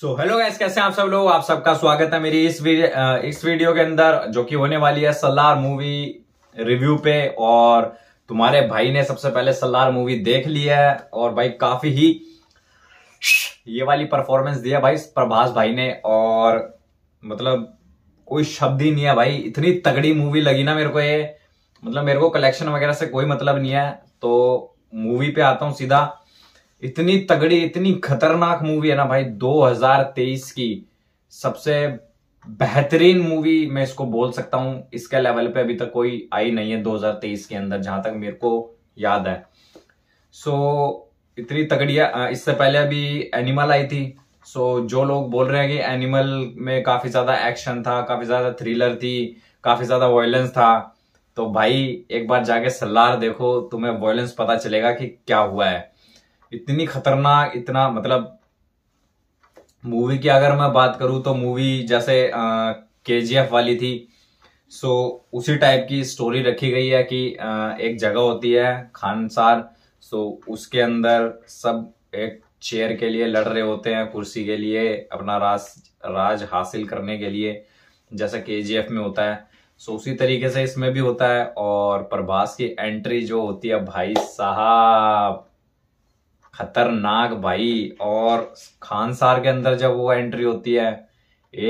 so hello guys कैसे आप सब लोग आप सबका स्वागत है मेरी इस वीडियो इस वीडियो के अंदर जो कि होने वाली है सलार मूवी रिव्यू पे और तुम्हारे भाई ने सबसे पहले सलार मूवी देख ली है और भाई काफी ही ये वाली परफॉर्मेंस दिया भाई प्रभास भाई ने और मतलब कोई शब्द ही नहीं है भाई इतनी तगड़ी मूवी लगी ना मेरे को ये मतलब मेरे को कलेक्शन वगैरह से कोई मतलब नहीं है तो मूवी पे आता हूँ सीधा इतनी तगड़ी इतनी खतरनाक मूवी है ना भाई 2023 की सबसे बेहतरीन मूवी मैं इसको बोल सकता हूं इसके लेवल पे अभी तक कोई आई नहीं है 2023 के अंदर जहां तक मेरे को याद है सो so, इतनी तगड़ी है इससे पहले अभी एनिमल आई थी सो so, जो लोग बोल रहे हैं कि एनिमल में काफी ज्यादा एक्शन था काफी ज्यादा थ्रिलर थी काफी ज्यादा वायलेंस था तो भाई एक बार जाके सलार देखो तुम्हें वॉयलेंस पता चलेगा कि क्या हुआ है इतनी खतरनाक इतना मतलब मूवी की अगर मैं बात करूं तो मूवी जैसे के जी एफ वाली थी सो so, उसी टाइप की स्टोरी रखी गई है कि आ, एक जगह होती है खानसार सो so, उसके अंदर सब एक चेयर के लिए लड़ रहे होते हैं कुर्सी के लिए अपना राज राज हासिल करने के लिए जैसा के जी एफ में होता है सो उसी तरीके से इसमें भी होता है और प्रभास की एंट्री जो होती है भाई साहब खतरनाक भाई और खान सार के अंदर जब वो एंट्री होती है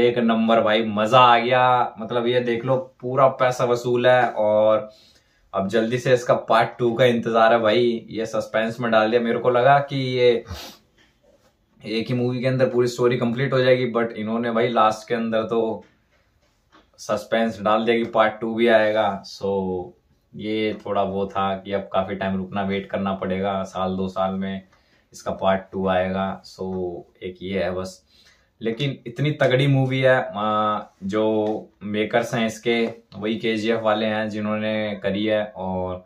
एक नंबर भाई मजा आ गया मतलब ये देख लो पूरा पैसा वसूल है और अब जल्दी से इसका पार्ट टू का इंतजार है भाई ये सस्पेंस में डाल दिया मेरे को लगा कि ये एक ही मूवी के अंदर पूरी स्टोरी कंप्लीट हो जाएगी बट इन्होंने भाई लास्ट के अंदर तो सस्पेंस डाल दिया कि पार्ट टू भी आएगा सो ये थोड़ा वो था कि अब काफ़ी टाइम रुकना वेट करना पड़ेगा साल दो साल में इसका पार्ट टू आएगा सो एक ये है बस लेकिन इतनी तगड़ी मूवी है जो मेकर्स हैं इसके वही के वाले हैं जिन्होंने करी है और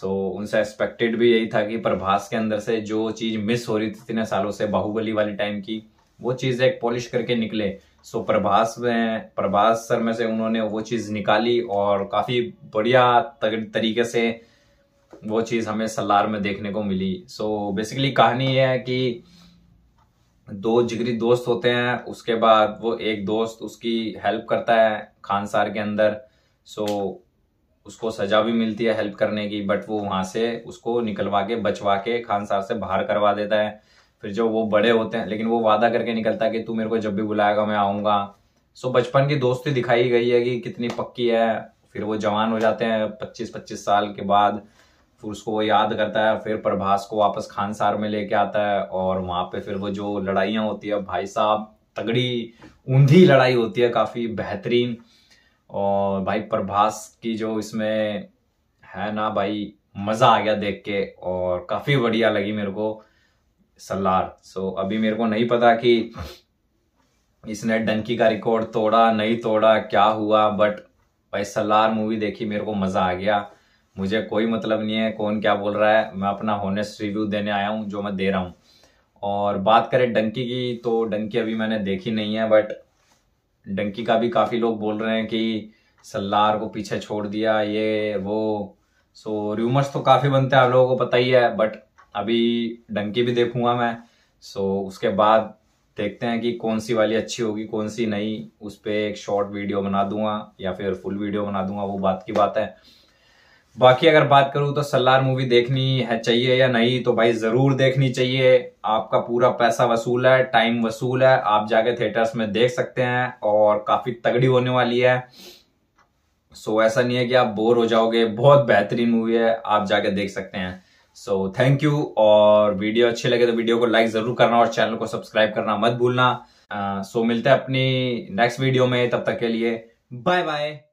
सो उनसे एक्सपेक्टेड भी यही था कि प्रभास के अंदर से जो चीज़ मिस हो रही थी इतने सालों से बाहुबली वाले टाइम की वो चीज़ एक पॉलिश करके निकले सो प्रभास में प्रभास सर में से उन्होंने वो चीज़ निकाली और काफ़ी बढ़िया तरीके से वो चीज़ हमें सलार में देखने को मिली सो so, बेसिकली कहानी ये है कि दो जिगरी दोस्त होते हैं उसके बाद वो एक दोस्त उसकी हेल्प करता है खानसार के अंदर सो so, उसको सजा भी मिलती है हेल्प करने की बट वो वहां से उसको निकलवा के बचवा के खानसार से बाहर करवा देता है फिर जब वो बड़े होते हैं लेकिन वो वादा करके निकलता है कि तू मेरे को जब भी बुलाएगा मैं आऊँगा सो बचपन की दोस्ती दिखाई गई है कि कितनी पक्की है फिर वो जवान हो जाते हैं पच्चीस पच्चीस साल के बाद फिर उसको वो याद करता है फिर प्रभास को वापस खानसार में लेके आता है और वहाँ पे फिर वो जो लड़ाइयाँ होती है भाई साहब तगड़ी ऊंधी लड़ाई होती है काफ़ी बेहतरीन और भाई प्रभास की जो इसमें है ना भाई मज़ा आ गया देख के और काफ़ी बढ़िया लगी मेरे को सल्लार सो अभी मेरे को नहीं पता कि इसने डंकी का रिकॉर्ड तोड़ा नहीं तोड़ा क्या हुआ बट भाई सलार मूवी देखी मेरे को मज़ा आ गया मुझे कोई मतलब नहीं है कौन क्या बोल रहा है मैं अपना होनेस्ट रिव्यू देने आया हूँ जो मैं दे रहा हूँ और बात करें डंकी की तो डंकी अभी मैंने देखी नहीं है बट डंकी का भी काफ़ी लोग बोल रहे हैं कि सलार को पीछे छोड़ दिया ये वो सो so, र्यूमर्स तो काफ़ी बनते हैं आप लोगों को पता ही है बट अभी डंकी भी देखूंगा मैं सो उसके बाद देखते हैं कि कौन सी वाली अच्छी होगी कौन सी नहीं उस पर एक शॉर्ट वीडियो बना दूंगा या फिर फुल वीडियो बना दूंगा वो बात की बात है बाकी अगर बात करूं तो सलार मूवी देखनी है चाहिए या नहीं तो भाई जरूर देखनी चाहिए आपका पूरा पैसा वसूल है टाइम वसूल है आप जाके थिएटर्स में देख सकते हैं और काफी तगड़ी होने वाली है सो ऐसा नहीं है कि आप बोर हो जाओगे बहुत बेहतरीन मूवी है आप जाके देख सकते हैं सो थैंक यू और वीडियो अच्छे लगे तो वीडियो को लाइक जरूर करना और चैनल को सब्सक्राइब करना मत भूलना सो uh, so मिलते हैं अपनी नेक्स्ट वीडियो में तब तक के लिए बाय बाय